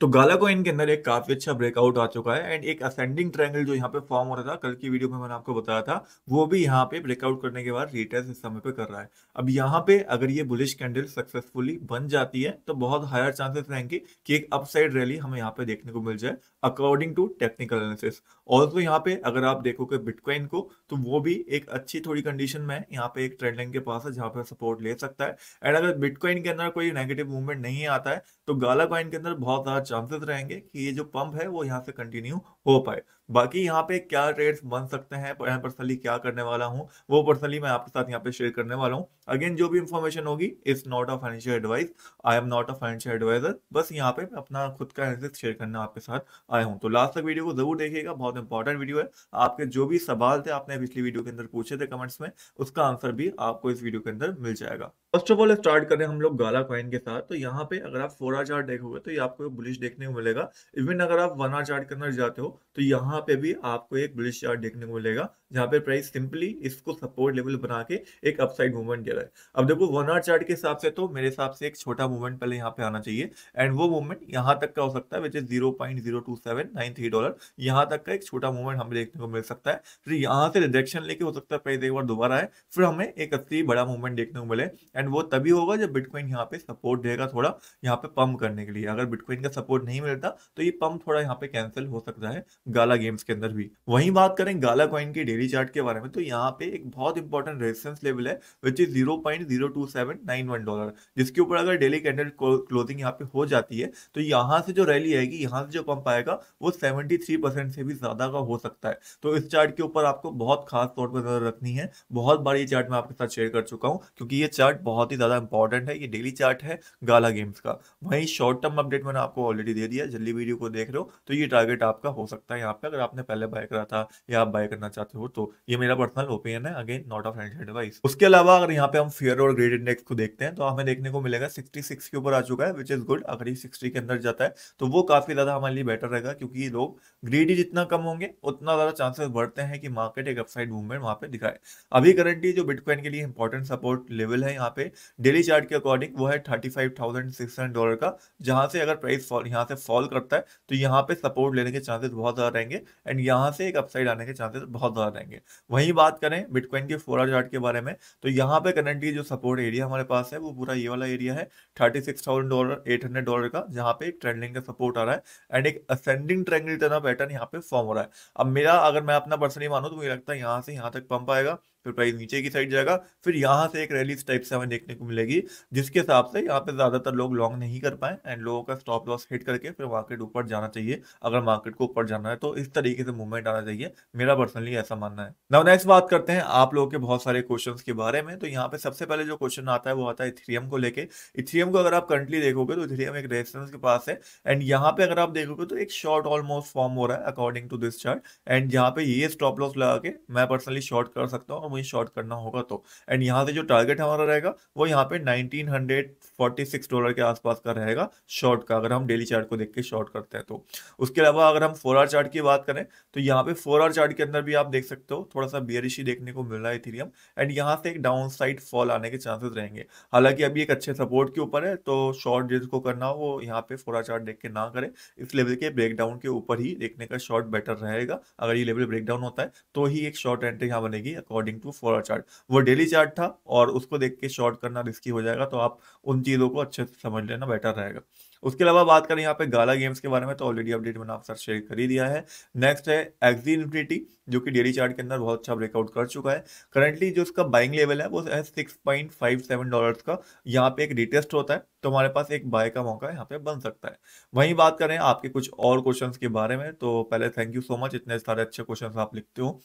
तो गाला कोइन के अंदर एक काफी अच्छा ब्रेकआउट आ चुका है एंड एक असेंडिंग ट्रायंगल जो यहाँ पे फॉर्म हो रहा था कल की वीडियो में मैंने आपको बताया था वो भी यहाँ पे ब्रेकआउट करने के बाद रिटेस्ट इस समय पे कर रहा है अब यहाँ पे अगर ये बुलिश कैंडल सक्सेसफुली बन जाती है तो बहुत हायर चांसेस रहेंगे कि एक अपसाइड रैली हमें यहाँ पे देखने को मिल जाए according to technical analysis also यहाँ पे अगर आप देखोगे बिटकॉइन को तो वो भी एक अच्छी थोड़ी कंडीशन में यहाँ पे एक ट्रेंड लाइन के पास है जहाँ पे सपोर्ट ले सकता है एंड अगर बिटकॉइन के अंदर कोई नेगेटिव मूवमेंट नहीं आता है तो गाला कॉइन के अंदर बहुत ज्यादा चांसेस रहेंगे कि ये जो पंप है वो यहाँ से कंटिन्यू हो पाए बाकी यहाँ पे क्या ट्रेड्स बन सकते हैं मैं पर्सनली क्या करने वाला हूँ वो पर्सनली मैं आपके साथ यहाँ पे शेयर करने वाला हूँ अगेन जो भी इन्फॉर्मेशन होगी is not a financial advice I am not a financial adviser बस यहाँ पे मैं अपना खुद का एनालिसिस शेयर करना आपके साथ आया हूँ तो लास्ट तक वीडियो को जरूर देखिएगा बहुत इंपॉर्टेंट वीडियो है आपके जो भी सवाल थे आपने पिछली वीडियो के अंदर पूछे थे कमेंट्स में उसका आंसर भी आपको इस वीडियो के अंदर मिल जाएगा फर्स्ट ऑफ ऑल स्टार्ट करें हम लोग गाला क्वाइन के साथ तो यहाँ पे अगर आप फोर आर चार्ट देखोगे तो ये आपको बुलिश देखने को मिलेगा इवन अगर आप वन आर चार्ट के अंदर जाते हो तो यहाँ यहाँ पे भी आपको एक बुलिश चार्ट देखने को मिलेगा जहां पे प्राइस सिंपली इसको सपोर्ट लेवल बना के एक अपसाइड मूवमेंट दे रहा है अब देखो वन आर चार्ट के हिसाब से तो मेरे हिसाब से एक छोटा मूवमेंट पहले यहाँ पे आना चाहिए एंड वो मूवमेंट यहाँ तक का हो सकता है which is zero point zero two seven nine three dollar यहाँ तक का एक छोटा मूवमेंट हमें देखने को मिल सकता है फिर यहाँ से रिजेक्शन लेके हो सकता है प्राइस एक बार दोबारा आए फिर हमें एक अस्सी बड़ा मूवमेंट देखने को मिले एंड वो तभी होगा जब बिटकॉइन यहाँ पे सपोर्ट देगा थोड़ा यहाँ पे पम्प करने के लिए अगर बिटकॉइन का सपोर्ट नहीं मिलता तो ये पम्प थोड़ा यहाँ पे कैंसिल हो सकता है गाला गेम्स के अंदर भी वही बात करें गाला कॉइन की डेली चार्ट के बारे में तो यहाँ पे एक बहुत इंपॉर्टेंट रेजिस्टेंस लेवल है which is zero point zero two seven nine one dollar जिसके ऊपर अगर डेली कैंडल क्लोथिंग यहाँ पे हो जाती है तो यहाँ से जो रैली आएगी यहाँ से जो पंप आएगा वो सेवेंटी थ्री परसेंट से भी ज्यादा का हो सकता है तो इस चार्ट के ऊपर आपको बहुत खास तौर पर नजर रखनी है बहुत बार ये चार्ट मैं आपके साथ शेयर कर चुका हूँ क्योंकि ये चार्ट बहुत ही ज्यादा इंपॉर्टेंट है ये डेली चार्ट है गाला गेम्स का वहीं शॉर्ट टर्म अपडेट मैंने आपको ऑलरेडी दे दिया जल्दी वीडियो को देख रहे हो तो ये टारगेट आपका हो सकता है यहाँ पे अगर आपने पहले बाय करा था या आप बाय करना चाहते हो वो तो ये मेरा पर्सनल ओपिनियन है again not of hand advice उसके अलावा अगर यहाँ पे हम फेयर और ग्रेड इंडेक्स को देखते हैं तो हमें देखने को मिलेगा सिक्सटी के ऊपर आ चुका है विच इज गुड अगर ये सिक्सटी के अंदर जाता है तो वो काफी ज्यादा हमारे लिए बेटर रहेगा क्योंकि लोग ग्रीडी जितना कम होंगे उतना ज्यादा चांसेस बढ़ते हैं कि मार्केट एक अपसाइड मूवमेंट वहाँ पे दिखाए अभी करंटली जो बिटकॉइन के लिए इंपॉर्टेंट सपोर्ट लेवल है यहाँ पे डेली चार्ट के अकॉर्डिंग वो है thirty five thousand six hundred dollar का जहां से अगर प्राइस यहाँ से फॉल करता है तो यहाँ पे सपोर्ट लेने के चांसेस बहुत ज्यादा रहेंगे एंड यहाँ से एक अपसाइड आने के चांसेस बहुत ज्यादा बनाएंगे वहीं बात करें बिटकॉइन के फोर आर चार्ट के बारे में तो यहाँ पे करंटली जो सपोर्ट एरिया हमारे पास है वो पूरा ये वाला एरिया है thirty six thousand dollar eight hundred dollar का जहाँ पे एक ट्रेंडिंग का सपोर्ट आ रहा है एंड एक असेंडिंग तरह पैटर्न यहाँ पे फॉर्म हो रहा है अब मेरा अगर मैं अपना पर्सनली मानू तो मुझे लगता है यहाँ से यहाँ तक पंप आएगा फिर प्राइस नीचे की साइड जाएगा फिर यहाँ से एक रैली इस टाइप से हमें देखने को मिलेगी जिसके हिसाब से यहाँ पे ज़्यादातर लोग लॉन्ग नहीं कर पाए एंड लोगों का स्टॉप लॉस हिट करके फिर मार्केट ऊपर जाना चाहिए अगर मार्केट को ऊपर जाना है तो इस तरीके से मूवमेंट आना चाहिए मेरा पर्सनली ऐसा मानना है नव नेक्स्ट बात करते हैं आप लोगों के बहुत सारे क्वेश्चन के बारे में तो यहाँ पे सबसे पहले जो क्वेश्चन आता है वो आता है इथीरियम को लेकर इथीरियम को अगर आप करंटली देखोगे तो इथेरियम एक रेजिस्टेंस के पास है एंड यहाँ पे अगर आप देखोगे तो एक शॉर्ट ऑलमोस्ट फॉर्म हो रहा है according to this chart and यहाँ पे ये स्टॉप लॉस लगा के मैं पर्सनली शॉर्ट कर सकता हूँ वही शॉर्ट करना होगा तो एंड यहाँ से जो टारगेट हमारा रहेगा वो यहाँ पे 1946 डॉलर के आसपास का रहेगा शॉर्ट का अगर हम डेली चार्ट को देख के शॉर्ट करते हैं तो उसके अलावा अगर हम फोर आर चार्ट की बात करें तो यहाँ पे फोर आर चार्ट के अंदर भी आप देख सकते हो थोड़ा सा बियरिश ही देखने को मिल रहा है इथीरियम एंड यहाँ से एक डाउन साइड फॉल आने के चांसेस रहेंगे हालांकि अभी एक अच्छे सपोर्ट के ऊपर है तो शॉर्ट जिसको करना हो वो यहाँ पे फोर आर चार्ट देख के ना करें इस लेवल के ब्रेक डाउन के ऊपर ही देखने का शॉर्ट बेटर रहेगा अगर ये लेवल ब्रेक डाउन होता है तो ही एक शॉर्ट एंट्री यहाँ बनेगी अकॉर्डिंग टू आर चार्ट वो डेली चार्ट था और उसको देख के शॉर्ट करना रिस्की हो जाएगा तो आप उन चीज़ों को अच्छे से समझ लेना बेटर रहेगा उसके अलावा बात करें यहाँ पे गाला गेम्स के बारे में तो ऑलरेडी अपडेट मैंने आपके साथ शेयर कर ही दिया है नेक्स्ट है एक्जी इन्फिनिटी जो कि डेली चार्ट के अंदर बहुत अच्छा ब्रेकआउट कर चुका है करंटली जो उसका बाइंग लेवल है वो है six point five seven dollars का यहाँ पे एक रिटेस्ट होता है तो हमारे पास एक बाय का मौका यहाँ पे बन सकता है वहीं बात करें आपके कुछ और क्वेश्चन के बारे में तो पहले थैंक यू सो मच इतने सारे अच्छे क्वेश्चन आप लिखते हो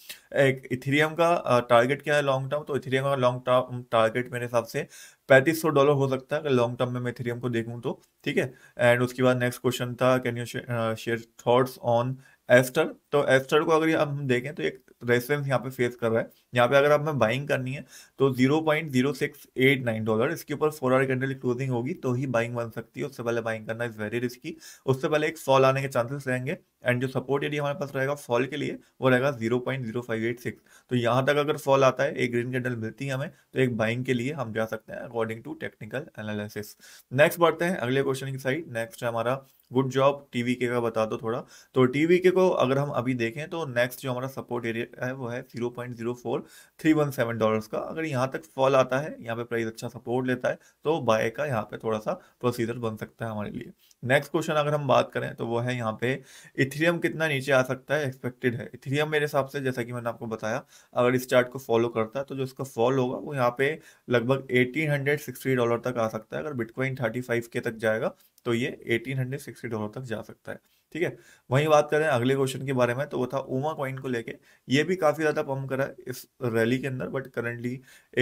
एक इथेरियम का टारगेट क्या है लॉन्ग टर्म तो इथेरियम का लॉन्ग टर्म टारगेट मेरे हिसाब से पैंतीस सौ डॉलर हो सकता है अगर लॉन्ग टर्म में मैं को देखूं तो ठीक है एंड उसके बाद नेक्स्ट क्वेश्चन था can you share thoughts on Aster तो एस्टर को अगर हम देखें तो एक रेजिस्टेंस यहाँ पे फेस कर रहा है यहाँ पे अगर हमें बाइंग करनी है तो 0.0689 डॉलर इसके ऊपर फोर आवर कैंडल क्लोजिंग होगी तो ही बाइंग बन सकती है उससे पहले बाइंग करना इज वेरी रिस्की उससे पहले एक फॉल आने के चांसेस रहेंगे एंड जो सपोर्ट एरिया हमारे पास रहेगा फॉल के लिए वो रहेगा 0.0586 तो यहाँ तक अगर फॉल आता है एक ग्रीन कैंडल मिलती है हमें तो एक बाइंग के लिए हम जा सकते हैं according to technical analysis next बढ़ते हैं अगले क्वेश्चन की साइड नेक्स्ट है हमारा गुड जॉब टीवी के का बता दो थोड़ा तो टीवी के को अगर हम अभी देखें तो नेक्स्ट जो हमारा सपोर्ट एरिया है वो है zero point zero four three one seven dollars का अगर यहाँ तक फॉल आता है यहाँ पे प्राइस अच्छा सपोर्ट लेता है तो बाय का यहाँ पे थोड़ा सा प्रोसीजर बन सकता है हमारे लिए नेक्स्ट क्वेश्चन अगर हम बात करें तो वो है यहाँ पे इथेरियम कितना नीचे आ सकता है एक्सपेक्टेड है इथेरियम मेरे हिसाब से जैसा कि मैंने आपको बताया अगर इस चार्ट को फॉलो करता है तो जो इसका फॉल होगा वो यहाँ पे लगभग 1860 डॉलर तक आ सकता है अगर बिटकॉइन फाइव के तक जाएगा तो ये सिक्सटी डॉलर तक जा सकता है ठीक है वहीं बात करें अगले क्वेश्चन के बारे में तो वो था ओमा कॉइन को लेके ये भी काफ़ी ज़्यादा पम्प करा है इस रैली के अंदर बट करंटली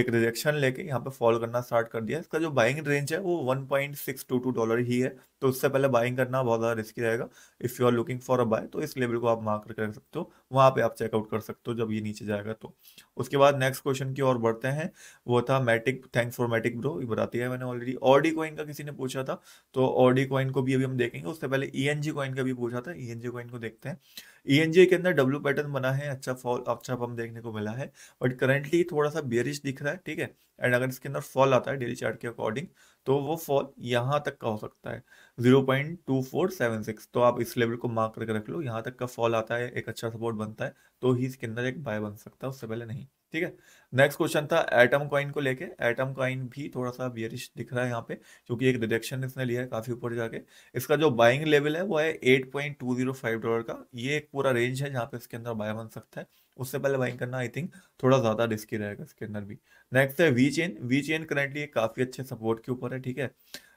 एक रिजेक्शन लेके यहाँ पे फॉलो करना स्टार्ट कर दिया इसका जो बाइंग रेंज है वो 1.622 डॉलर ही है तो उससे पहले बाइंग करना बहुत ज़्यादा रिस्की रहेगा if you are looking for a buy तो इस लेवल को आप मार्क कर सकते हो वहां पर आप चेकआउट कर सकते हो जब ये नीचे जाएगा तो उसके बाद नेक्स्ट क्वेश्चन की ओर बढ़ते हैं वो था Matic thanks for Matic bro ये बताती है मैंने ऑलरेडी ऑडी कॉइन का किसी ने पूछा था तो ऑडी कॉइन को भी अभी हम देखेंगे उससे पहले ई एन कॉइन का भी जाता है ईएनजे e कॉइन को देखते हैं ईएनजे e के अंदर डब्ल्यू पैटर्न बना है अच्छा फॉल अच्छा पम्प देखने को मिला है बट करेंटली थोड़ा सा बियरिश दिख रहा है ठीक है एंड अगर इसके अंदर फॉल आता है डेली चार्ट के अकॉर्डिंग तो वो फॉल यहाँ तक का हो सकता है zero point two four seven six तो आप इस लेवल को मार्क करके रख लो यहाँ तक का फॉल आता है एक अच्छा सपोर्ट बनता है तो ही इसके अंदर एक बाय बन सकता है उससे पहले नहीं ठीक है नेक्स्ट क्वेश्चन था एटम कॉइन को लेके एटम कॉइन भी थोड़ा सा बियरिश दिख रहा है यहाँ पे क्योंकि एक रिडक्शन इसने लिया है काफ़ी ऊपर जाके इसका जो बाइंग लेवल है वो है eight point two zero five dollar का ये एक पूरा रेंज है जहाँ पे इसके अंदर बाय बन सकता है उससे पहले बाइंग करना आई थिंक थोड़ा ज़्यादा रिस्की रहेगा इसके अंदर भी नेक्स्ट है VeChain VeChain currently काफ़ी अच्छे सपोर्ट के ऊपर है ठीक है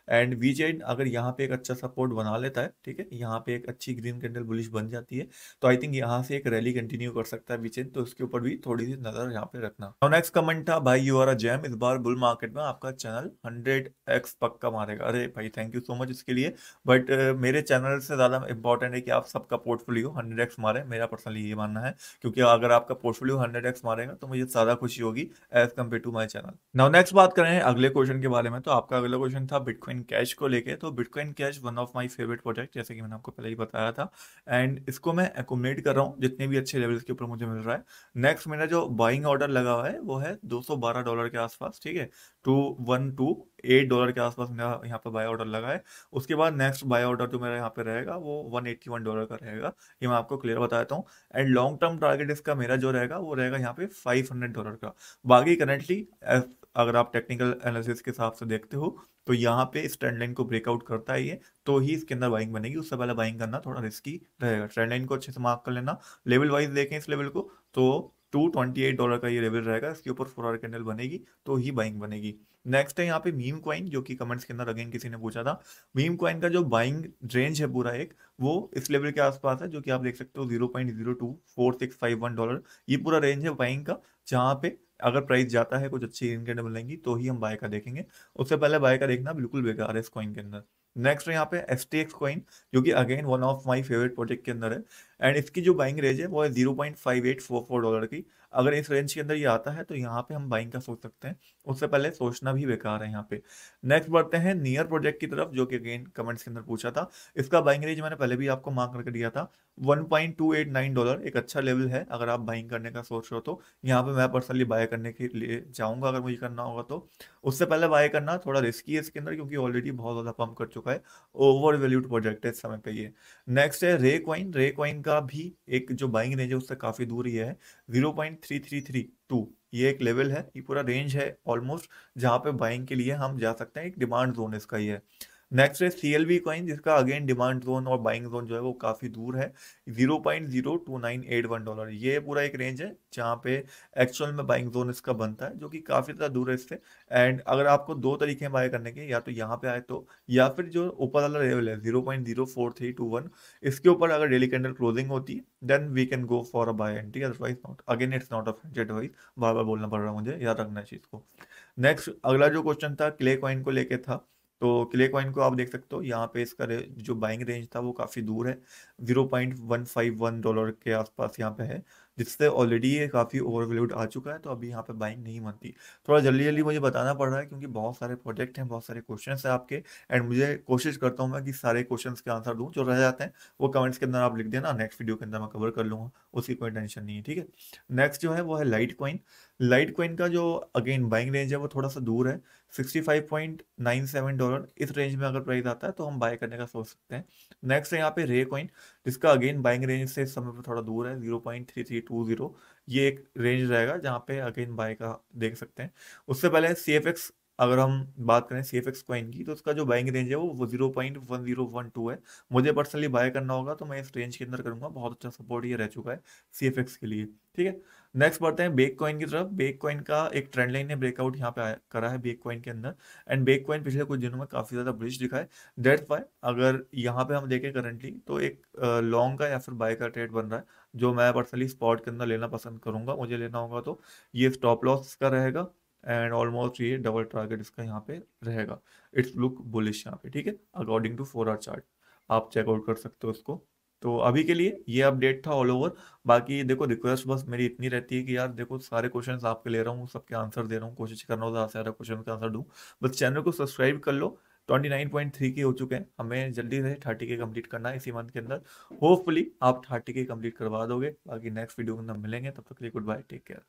एंड वीजेड अगर यहाँ पे एक अच्छा सपोर्ट बना लेता है ठीक है यहाँ पे एक अच्छी ग्रीन कैंडल बुलिश बन जाती है तो आई थिंक यहाँ से एक रैली कंटिन्यू कर सकता है वीजेड तो उसके ऊपर भी थोड़ी सी नजर यहाँ पे रखना नेक्स्ट कमेंट था भाई यू आर अ जैम इस बार बुल मार्केट में आपका चैनल हंड्रेड एक्स पक्का मारेगा अरे भाई थैंक यू सो मच इसके लिए बट uh, मेरे चैनल से ज्यादा इंपॉर्टेंट है कि आप सबका पोर्टफोलियो हंड्रेड एक्स मारे मेरा पर्सनली ये मानना है क्योंकि अगर आपका पोर्टफोलियो हंड्रेड एक्स मारेगा तो मुझे ज्यादा खुशी होगी as compare to my channel now next बात करें अगले क्वेश्चन के बारे में तो आपका अगला क्वेश्चन था बिटकॉइन बिटकॉइन कैश को लेके तो Bitcoin cash one of my favourite project जैसे कि मैंने आपको पहले ही बताया था एंड इसको मैं एकोमोडेट कर रहा हूँ जितने भी अच्छे लेवल्स के ऊपर मुझे मिल रहा है नेक्स्ट मेरा जो बाइंग ऑर्डर लगा हुआ है वो है दो डॉलर के आसपास ठीक है two one two eight dollar के आसपास मेरा यहाँ पर बाय ऑर्डर लगा है उसके बाद नेक्स्ट बाय ऑर्डर जो मेरा यहाँ पे रहेगा वो वन एट्टी वन डॉलर का रहेगा ये मैं आपको क्लियर बता देता हूँ एंड लॉन्ग टर्म टारगेट इसका मेरा जो रहेगा वो रहेगा यहाँ पे फाइव हंड्रेड डॉलर का बाकी करेंटली अगर आप टेक्निकल एनालिसिस के हिसाब से देखते हो तो यहाँ पे इस ट्रेंड लाइन को ब्रेकआउट करता है ये तो ही इसके अंदर बाइंग बनेगी उससे पहले बाइंग करना थोड़ा रिस्की रहेगा ट्रेंड लाइन को अच्छे से मार्क कर लेना लेवल वाइज देखें इस लेवल को तो टू ट्वेंटी एट डॉलर का ये लेवल रहेगा इसके ऊपर फोर आर कैंडल बनेगी तो ही बाइंग बनेगी नेक्स्ट है यहाँ पे मीम क्वाइन जो कि कमेंट्स के अंदर अगेन किसी ने पूछा था मीम क्वाइन का जो बाइंग रेंज है पूरा एक वो इस लेवल के आसपास है जो कि आप देख सकते हो zero point zero two four six five one dollar ये पूरा रेंज है बाइंग का जहाँ पे अगर प्राइस जाता है कुछ अच्छी इनके मिलेंगी तो ही हम बाय का देखेंगे उससे पहले बाय का देखना बिल्कुल बेकार है इस कॉइन के अंदर नेक्स्ट यहाँ पे एस टी एक्स कॉइन जो कि again one of my favourite project के अंदर है एंड इसकी जो बाइंग रेंज है वो है zero point five eight four four dollar की अगर इस रेंज के अंदर ये आता है तो यहाँ पे हम बाइंग का सोच सकते हैं उससे पहले सोचना भी बेकार है यहाँ पे नेक्स्ट बढ़ते हैं नियर प्रोजेक्ट की तरफ जो कि अगेन कमेंट्स के अंदर पूछा था इसका बाइंग रेंज मैंने पहले भी आपको मार्क करके दिया था 1.289 डॉलर एक अच्छा लेवल है अगर आप बाइंग करने का सोच रहे हो तो यहाँ पे मैं पर्सनली बाय करने के लिए जाऊँगा अगर मुझे करना होगा तो उससे पहले बाय करना थोड़ा रिस्की है इसके अंदर क्योंकि ऑलरेडी बहुत ज़्यादा पंप कर चुका है ओवर वैल्यूड प्रोजेक्ट है इस समय पर ये नेक्स्ट है रे क्वाइन रे क्वाइन का का भी एक जो बाइंग रेंज है उससे काफ़ी दूर ही है zero point three three three two ये एक लेवल है ये पूरा रेंज है ऑलमोस्ट जहाँ पे बाइंग के लिए हम जा सकते हैं एक डिमांड जोन इसका ही है नेक्स्ट है सी एल वी कॉइन जिसका अगेन डिमांड जोन और बाइंग जोन जो है वो काफ़ी दूर है zero point zero two nine eight one dollar ये पूरा एक रेंज है जहाँ पे एक्चुअल में बाइंग जोन इसका बनता है जो कि काफ़ी ज़्यादा दूर है इससे एंड अगर आपको दो तरीके हैं बाय करने के या तो यहाँ पे आए तो या फिर जो ऊपर वाला लेवल है zero point zero four three two one इसके ऊपर अगर डेली कैंडल क्लोजिंग होती है then we can go for a buy entry otherwise not again it's not a French advice बार बार बोलना पड़ रहा है मुझे याद रखना चाहिए इसको नेक्स्ट अगला जो क्वेश्चन था क्ले कॉइन को लेके था तो क्ले कॉइन को आप देख सकते हो यहाँ पे इसका जो बाइंग रेंज था वो काफ़ी दूर है zero point one five one dollar के आसपास यहाँ पे है जिससे ऑलरेडी ये काफ़ी ओवरवेल्यूड आ चुका है तो अभी यहाँ पे बाइंग नहीं बनती थोड़ा जल्दी जल्दी मुझे बताना पड़ रहा है क्योंकि बहुत सारे प्रोजेक्ट हैं बहुत सारे क्वेश्चन हैं आपके एंड मुझे कोशिश करता हूँ मैं कि सारे क्वेश्चन के आंसर दूँ जो रह जाते हैं वो कमेंट्स के अंदर आप लिख देना नेक्स्ट वीडियो के अंदर मैं कवर कर लूँगा उसकी कोई टेंशन नहीं है ठीक है नेक्स्ट जो है वो है लाइट कॉइन लाइट कॉइन का जो अगेन बाइंग रेंज है वो थोड़ा सा दूर है 65.97 डॉलर इस रेंज में अगर प्राइस आता है तो हम बाय करने का सोच सकते हैं नेक्स्ट है यहाँ पे रे कॉइन जिसका अगेन बाइंग रेंज से समय पर थोड़ा दूर है 0.33 टू जीरो ये एक रेंज रहेगा जहाँ पे अगेन बाय का देख सकते हैं उससे पहले सी एफ एक्स अगर हम बात करें सी एफ एक्स कॉइन की तो उसका जो बाइंग रेंज है वो zero point one zero one two है मुझे पर्सनली बाय करना होगा तो मैं इस रेंज के अंदर करूंगा बहुत अच्छा सपोर्ट ये रह चुका है सी एफ एक्स के लिए ठीक है नेक्स्ट बढ़ते हैं बेक कॉइन की तरफ बेक कॉइन का एक ट्रेंड लाइन ने ब्रेकआउट यहाँ पे करा है बेक कॉइन के अंदर एंड बेक कॉइन पिछले कुछ दिनों में काफ़ी ज़्यादा ब्रिज दिखा है डेट वाई अगर यहाँ पे हम देखें करंटली तो एक लॉन्ग का या फिर बाय का ट्रेड बन रहा है जो मैं पर्सनली स्पॉट के अंदर लेना पसंद करूंगा मुझे लेना होगा तो ये स्टॉप लॉस का रहेगा एंड ऑलमोस्ट ये डबल टारगेट इसका यहाँ पे रहेगा इट्स लुक बुलिश यहाँ पे ठीक है according to for our chart आप चेकआउट कर सकते हो उसको तो अभी के लिए ये अपडेट था ऑल ओवर बाकी देखो रिक्वेस्ट बस मेरी इतनी रहती है कि यार देखो सारे क्वेश्चन आपके ले रहा हूँ सबके आंसर दे रहा हूँ कोशिश कर रहा हूँ ज़्यादा से ज़्यादा क्वेश्चन का आंसर दूँ बस चैनल को सब्सक्राइब कर लो 29.3 के हो चुके हैं हमें जल्दी से 30 के कंप्लीट करना है इसी मंथ के अंदर होपफुली आप 30 के कंप्लीट करवा दोगे बाकी नेक्स्ट वीडियो के अंदर मिलेंगे तब तक के लिए गुड बाय टेक केयर